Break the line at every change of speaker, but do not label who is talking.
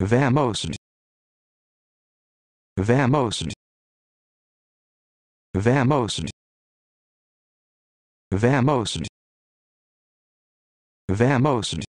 Vamos. Vamos. Vamos. Vamos. Vamos.